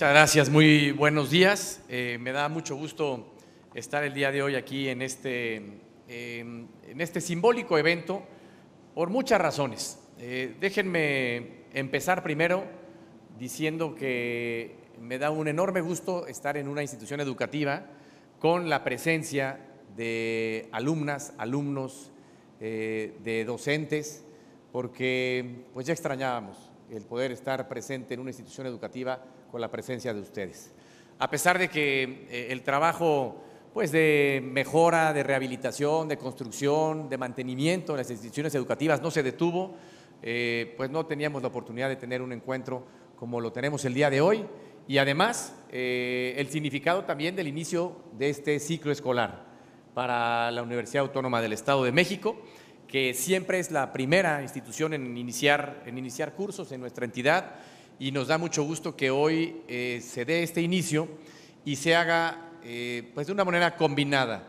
Muchas gracias, muy buenos días. Eh, me da mucho gusto estar el día de hoy aquí en este, en este simbólico evento por muchas razones. Eh, déjenme empezar primero diciendo que me da un enorme gusto estar en una institución educativa con la presencia de alumnas, alumnos, eh, de docentes, porque pues ya extrañábamos el poder estar presente en una institución educativa con la presencia de ustedes. A pesar de que eh, el trabajo pues, de mejora, de rehabilitación, de construcción, de mantenimiento en las instituciones educativas no se detuvo, eh, pues no teníamos la oportunidad de tener un encuentro como lo tenemos el día de hoy y además eh, el significado también del inicio de este ciclo escolar para la Universidad Autónoma del Estado de México que siempre es la primera institución en iniciar, en iniciar cursos en nuestra entidad y nos da mucho gusto que hoy eh, se dé este inicio y se haga eh, pues de una manera combinada,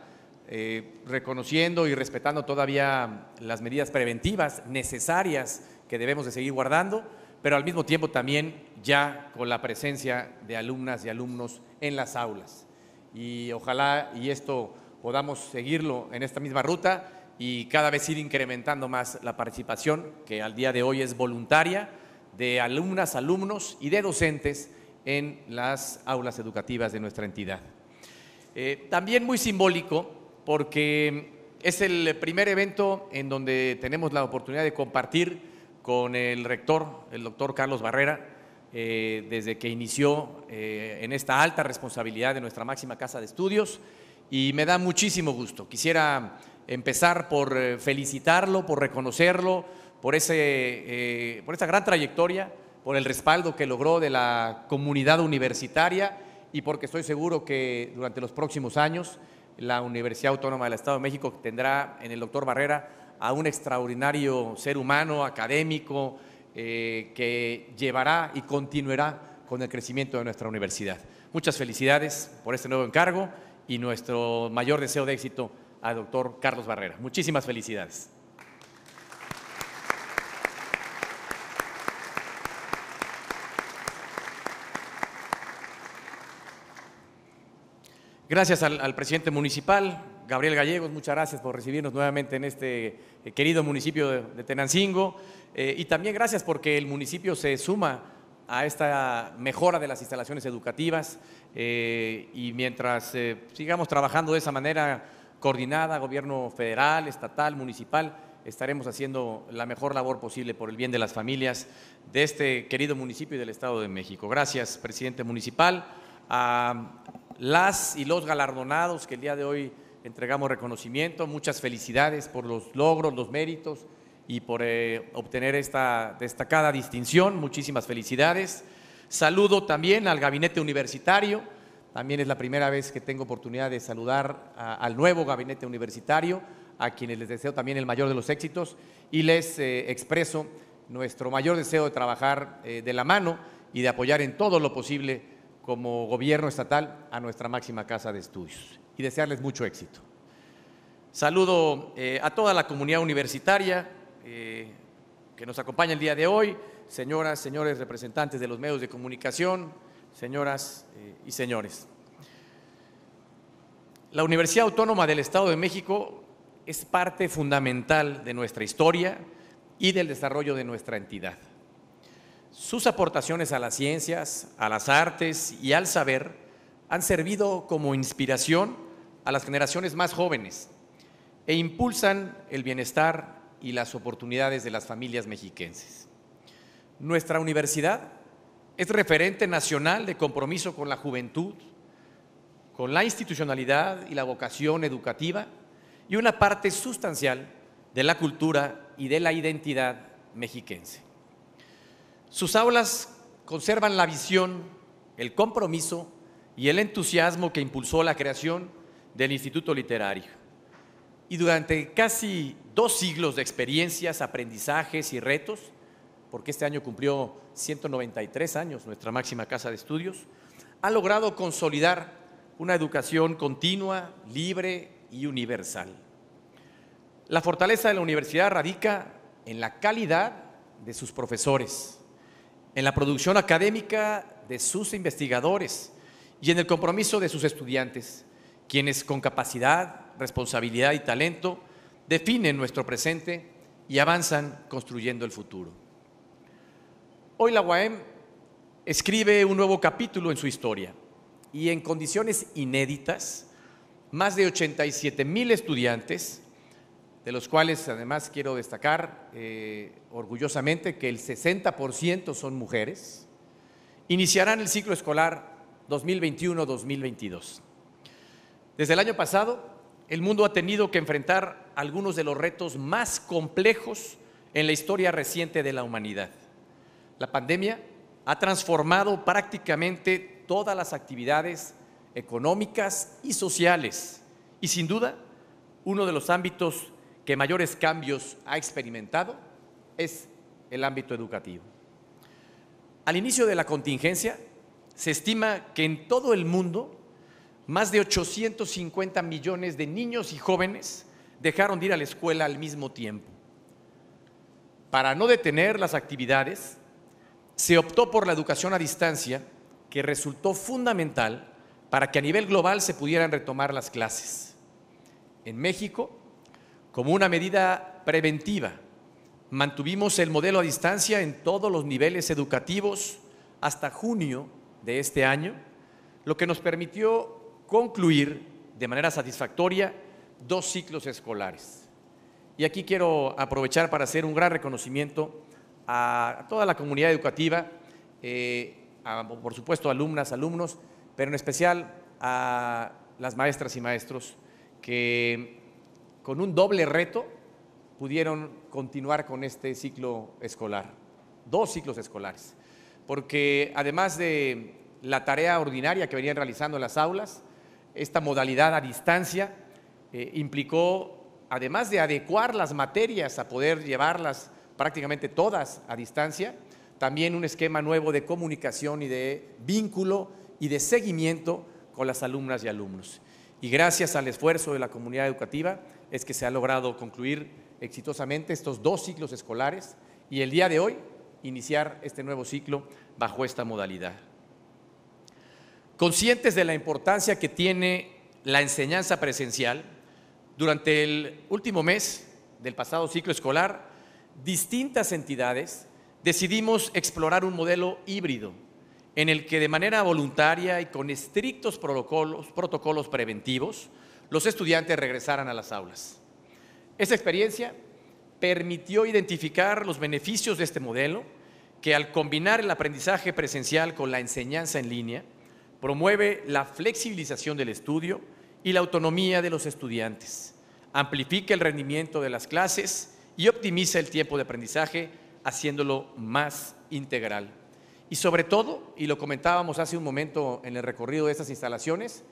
eh, reconociendo y respetando todavía las medidas preventivas necesarias que debemos de seguir guardando, pero al mismo tiempo también ya con la presencia de alumnas y alumnos en las aulas. Y ojalá y esto podamos seguirlo en esta misma ruta y cada vez ir incrementando más la participación, que al día de hoy es voluntaria, de alumnas, alumnos y de docentes en las aulas educativas de nuestra entidad. Eh, también muy simbólico porque es el primer evento en donde tenemos la oportunidad de compartir con el rector, el doctor Carlos Barrera, eh, desde que inició eh, en esta alta responsabilidad de nuestra máxima casa de estudios y me da muchísimo gusto. Quisiera empezar por eh, felicitarlo, por reconocerlo, por, ese, eh, por esa gran trayectoria, por el respaldo que logró de la comunidad universitaria y porque estoy seguro que durante los próximos años la Universidad Autónoma del Estado de México tendrá en el doctor Barrera a un extraordinario ser humano, académico, eh, que llevará y continuará con el crecimiento de nuestra universidad. Muchas felicidades por este nuevo encargo y nuestro mayor deseo de éxito al doctor Carlos Barrera. Muchísimas felicidades. Gracias al, presidente municipal, Gabriel Gallegos, muchas gracias por recibirnos nuevamente en este eh, querido municipio de, Tenancingo. Eh, y también gracias porque el municipio se suma a esta mejora de las instalaciones educativas eh, y mientras sigamos trabajando de esa manera, coordinada, gobierno federal, estatal, municipal, estaremos haciendo la mejor labor posible por el bien de las familias de este querido municipio y del Estado de México. Gracias, presidente municipal, a las y los galardonados que el día de hoy entregamos reconocimiento, muchas felicidades por los logros, los méritos y por eh, obtener esta destacada distinción, muchísimas felicidades. Saludo también al gabinete universitario, también es la primera vez que tengo oportunidad de saludar al nuevo gabinete universitario, a quienes les deseo también el mayor de los éxitos y les eh, expreso nuestro mayor deseo de trabajar eh, de la mano y de apoyar en todo lo posible como gobierno estatal a nuestra máxima casa de estudios y desearles mucho éxito. Saludo eh, a toda la comunidad universitaria que nos acompaña el día de hoy, señoras, señores representantes de los medios de comunicación, señoras eh, y señores. La Universidad Autónoma del Estado de México es parte fundamental de nuestra historia y del desarrollo de nuestra entidad. Sus aportaciones a las ciencias, a las artes y al saber han servido como inspiración a las generaciones más jóvenes e impulsan el bienestar y las oportunidades de las familias mexiquenses. Nuestra universidad es referente nacional de compromiso con la juventud, con la institucionalidad y la vocación educativa y una parte sustancial de la cultura y de la identidad mexiquense. Sus aulas conservan la visión, el compromiso y el entusiasmo que impulsó la creación del Instituto Literario. Y durante casi dos siglos de experiencias, aprendizajes y retos, porque este año cumplió 193 años nuestra máxima casa de estudios, ha logrado consolidar una educación continua, libre y universal. La fortaleza de la universidad radica en la calidad de sus profesores, en la producción académica de sus investigadores y en el compromiso de sus estudiantes, quienes con capacidad, responsabilidad y talento definen nuestro presente y avanzan construyendo el futuro. Hoy la UAM escribe un nuevo capítulo en su historia y en condiciones inéditas, más de 87 mil estudiantes, de los cuales además quiero destacar eh, orgullosamente que el 60% son mujeres, iniciarán el ciclo escolar 2021-2022. Desde el año pasado, el mundo ha tenido que enfrentar algunos de los retos más complejos en la historia reciente de la humanidad. La pandemia ha transformado prácticamente todas las actividades económicas y sociales y sin duda uno de los ámbitos que mayores cambios ha experimentado es el ámbito educativo. Al inicio de la contingencia, se estima que en todo el mundo más de 850 millones de niños y jóvenes dejaron de ir a la escuela al mismo tiempo. Para no detener las actividades, se optó por la educación a distancia, que resultó fundamental para que a nivel global se pudieran retomar las clases. En México, como una medida preventiva, mantuvimos el modelo a distancia en todos los niveles educativos hasta junio de este año, lo que nos permitió concluir de manera satisfactoria dos ciclos escolares. Y aquí quiero aprovechar para hacer un gran reconocimiento a toda la comunidad educativa, eh, por supuesto alumnas, alumnos, pero en especial a las maestras y maestros que con un doble reto pudieron continuar con este ciclo escolar, dos ciclos escolares, porque además de la tarea ordinaria que venían realizando las aulas, esta modalidad a distancia eh, implicó, además de adecuar las materias a poder llevarlas prácticamente todas a distancia, también un esquema nuevo de comunicación y de vínculo y de seguimiento con las alumnas y alumnos. Y gracias al esfuerzo de la comunidad educativa es que se ha logrado concluir exitosamente estos dos ciclos escolares y el día de hoy iniciar este nuevo ciclo bajo esta modalidad. Conscientes de la importancia que tiene la enseñanza presencial, durante el último mes del pasado ciclo escolar distintas entidades, decidimos explorar un modelo híbrido en el que de manera voluntaria y con estrictos protocolos, preventivos, los estudiantes regresaran a las aulas. Esa experiencia permitió identificar los beneficios de este modelo, que al combinar el aprendizaje presencial con la enseñanza en línea, promueve la flexibilización del estudio y la autonomía de los estudiantes, amplifica el rendimiento de las clases y optimiza el tiempo de aprendizaje haciéndolo más integral. Y sobre todo, y lo comentábamos hace un momento en el recorrido de estas instalaciones,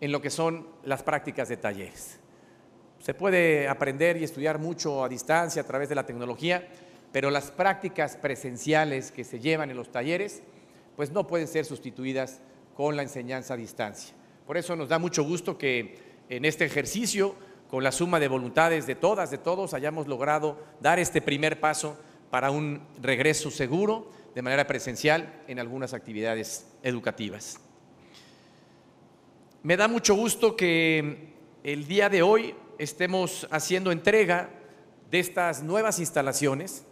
en lo que son las prácticas de talleres. Se puede aprender y estudiar mucho a distancia a través de la tecnología, pero las prácticas presenciales que se llevan en los talleres, pues no pueden ser sustituidas con la enseñanza a distancia. Por eso nos da mucho gusto que en este ejercicio con la suma de voluntades de todas, de todos, hayamos logrado dar este primer paso para un regreso seguro de manera presencial en algunas actividades educativas. Me da mucho gusto que el día de hoy estemos haciendo entrega de estas nuevas instalaciones,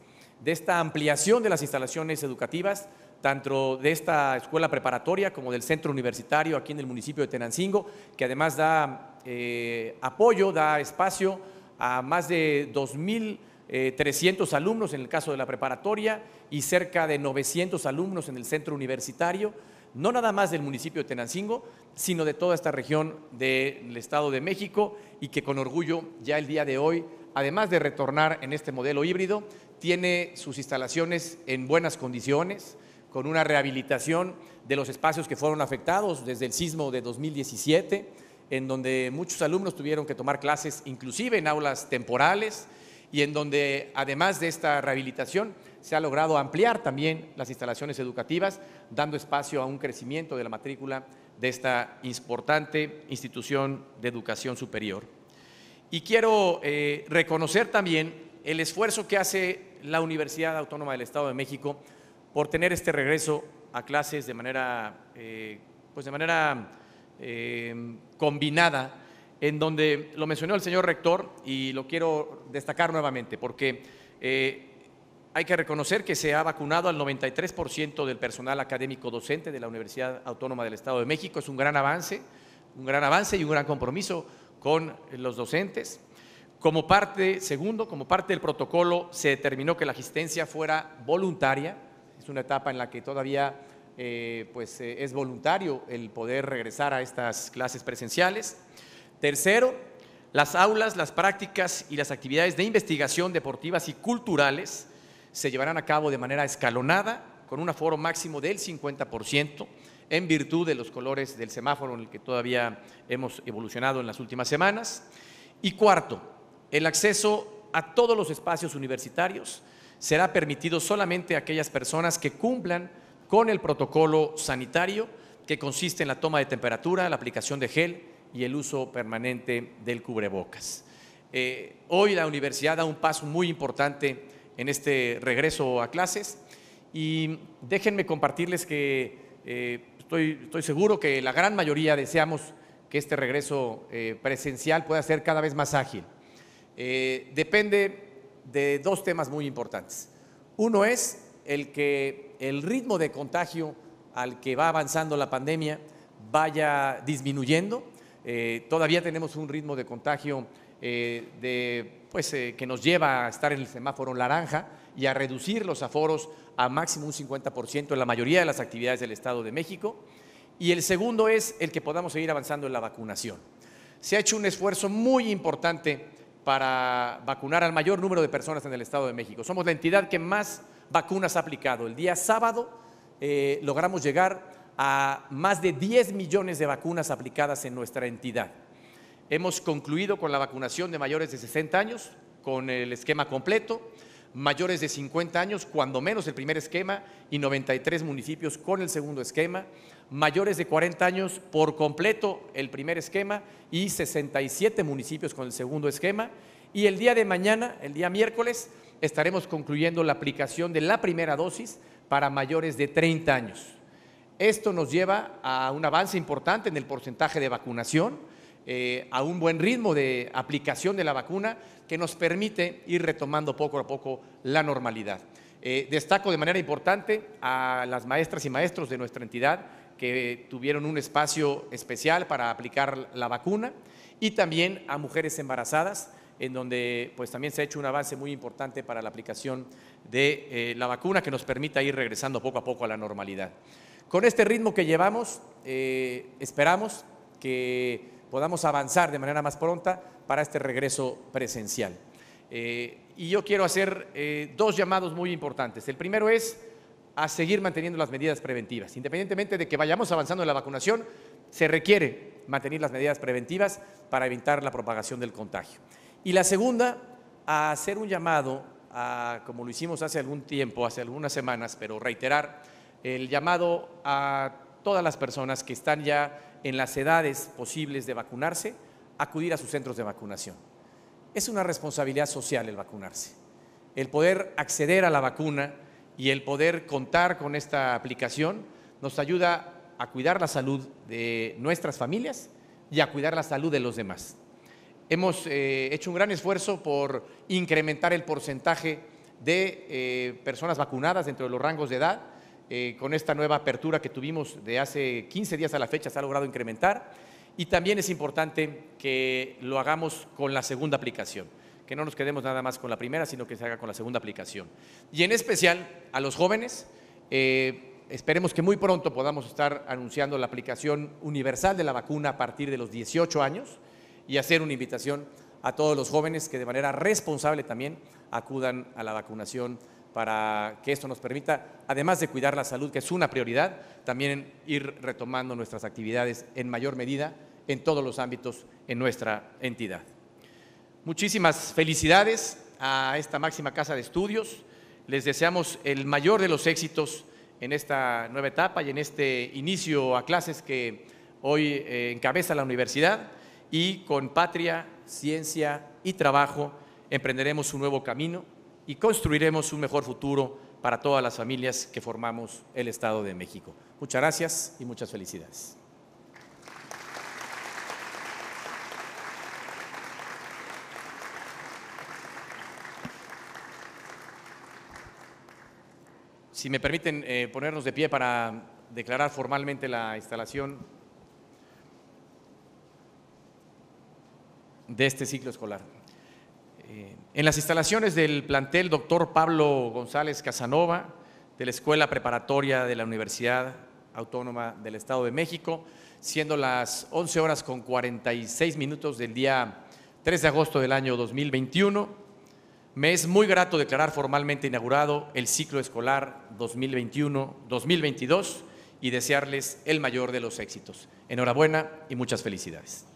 de esta ampliación de las instalaciones educativas tanto de esta escuela preparatoria como del centro universitario aquí en el municipio de Tenancingo, que además da eh, apoyo, da espacio a más de 2.300 eh, alumnos en el caso de la preparatoria y cerca de 900 alumnos en el centro universitario, no nada más del municipio de Tenancingo, sino de toda esta región del Estado de México y que con orgullo ya el día de hoy, además de retornar en este modelo híbrido, tiene sus instalaciones en buenas condiciones, con una rehabilitación de los espacios que fueron afectados desde el sismo de 2017, en donde muchos alumnos tuvieron que tomar clases inclusive en aulas temporales y en donde además de esta rehabilitación se ha logrado ampliar también las instalaciones educativas, dando espacio a un crecimiento de la matrícula de esta importante institución de educación superior. Y quiero eh, reconocer también el esfuerzo que hace la Universidad Autónoma del Estado de México por tener este regreso a clases de manera, eh, pues de manera eh, combinada, en donde lo mencionó el señor rector y lo quiero destacar nuevamente, porque eh, hay que reconocer que se ha vacunado al 93% del personal académico docente de la Universidad Autónoma del Estado de México. Es un gran avance, un gran avance y un gran compromiso con los docentes. Como parte, segundo, como parte del protocolo se determinó que la asistencia fuera voluntaria, una etapa en la que todavía eh, pues, eh, es voluntario el poder regresar a estas clases presenciales. Tercero, las aulas, las prácticas y las actividades de investigación deportivas y culturales se llevarán a cabo de manera escalonada, con un aforo máximo del 50%, en virtud de los colores del semáforo en el que todavía hemos evolucionado en las últimas semanas. Y cuarto, el acceso a todos los espacios universitarios será permitido solamente a aquellas personas que cumplan con el protocolo sanitario, que consiste en la toma de temperatura, la aplicación de gel y el uso permanente del cubrebocas. Eh, hoy la universidad da un paso muy importante en este regreso a clases y déjenme compartirles que eh, estoy, estoy, seguro que la gran mayoría deseamos que este regreso eh, presencial pueda ser cada vez más ágil. depende de dos temas muy importantes. Uno es el que el ritmo de contagio al que va avanzando la pandemia vaya disminuyendo. Eh, todavía tenemos un ritmo de contagio eh, de, pues, eh, que nos lleva a estar en el semáforo naranja y a reducir los aforos a máximo un 50% en la mayoría de las actividades del Estado de México. Y el segundo es el que podamos seguir avanzando en la vacunación. Se ha hecho un esfuerzo muy importante para vacunar al mayor número de personas en el Estado de México. Somos la entidad que más vacunas ha aplicado. El día sábado eh, logramos llegar a más de 10 millones de vacunas aplicadas en nuestra entidad. Hemos concluido con la vacunación de mayores de 60 años, con el esquema completo, mayores de 50 años, cuando menos el primer esquema, y 93 municipios con el segundo esquema mayores de 40 años por completo el primer esquema y 67 municipios con el segundo esquema. Y el día de mañana, el día miércoles, estaremos concluyendo la aplicación de la primera dosis para mayores de 30 años. Esto nos lleva a un avance importante en el porcentaje de vacunación, eh, a un buen ritmo de aplicación de la vacuna que nos permite ir retomando poco a poco la normalidad. Eh, destaco de manera importante a las maestras y maestros de nuestra entidad que tuvieron un espacio especial para aplicar la vacuna y también a mujeres embarazadas, en donde pues también se ha hecho un avance muy importante para la aplicación de eh, la vacuna que nos permita ir regresando poco a poco a la normalidad. Con este ritmo que llevamos, eh, esperamos que podamos avanzar de manera más pronta para este regreso presencial. Eh, y yo quiero hacer dos llamados muy importantes. El primero es a seguir manteniendo las medidas preventivas. Independientemente de que vayamos avanzando en la vacunación, se requiere mantener las medidas preventivas para evitar la propagación del contagio. Y la segunda, a hacer un llamado, como lo hicimos hace algún tiempo, hace algunas semanas, pero reiterar el llamado a todas las personas que están ya en las edades posibles de vacunarse, acudir a sus centros de vacunación. Es una responsabilidad social el vacunarse. El poder acceder a la vacuna y el poder contar con esta aplicación nos ayuda a cuidar la salud de nuestras familias y a cuidar la salud de los demás. Hemos eh, hecho un gran esfuerzo por incrementar el porcentaje de eh, personas vacunadas dentro de los rangos de edad. Eh, con esta nueva apertura que tuvimos de hace 15 días a la fecha se ha logrado incrementar y también es importante que lo hagamos con la segunda aplicación que no nos quedemos nada más con la primera, sino que se haga con la segunda aplicación. Y en especial a los jóvenes, eh, esperemos que muy pronto podamos estar anunciando la aplicación universal de la vacuna a partir de los 18 años y hacer una invitación a todos los jóvenes que de manera responsable también acudan a la vacunación para que esto nos permita, además de cuidar la salud, que es una prioridad, también ir retomando nuestras actividades en mayor medida en todos los ámbitos en nuestra entidad. Muchísimas felicidades a esta máxima casa de estudios. Les deseamos el mayor de los éxitos en esta nueva etapa y en este inicio a clases que hoy eh, encabeza la universidad y con patria, ciencia y trabajo emprenderemos un nuevo camino y construiremos un mejor futuro para todas las familias que formamos el Estado de México. Muchas gracias y muchas felicidades. Si me permiten eh, ponernos de pie para declarar formalmente la instalación de este ciclo escolar. Eh, en las instalaciones del plantel doctor Pablo González Casanova, de la Escuela Preparatoria de la Universidad Autónoma del Estado de México, siendo las 11 horas con 46 minutos del día 3 de agosto del año 2021. Me es muy grato declarar formalmente inaugurado el ciclo escolar 2021-2022 y desearles el mayor de los éxitos. Enhorabuena y muchas felicidades.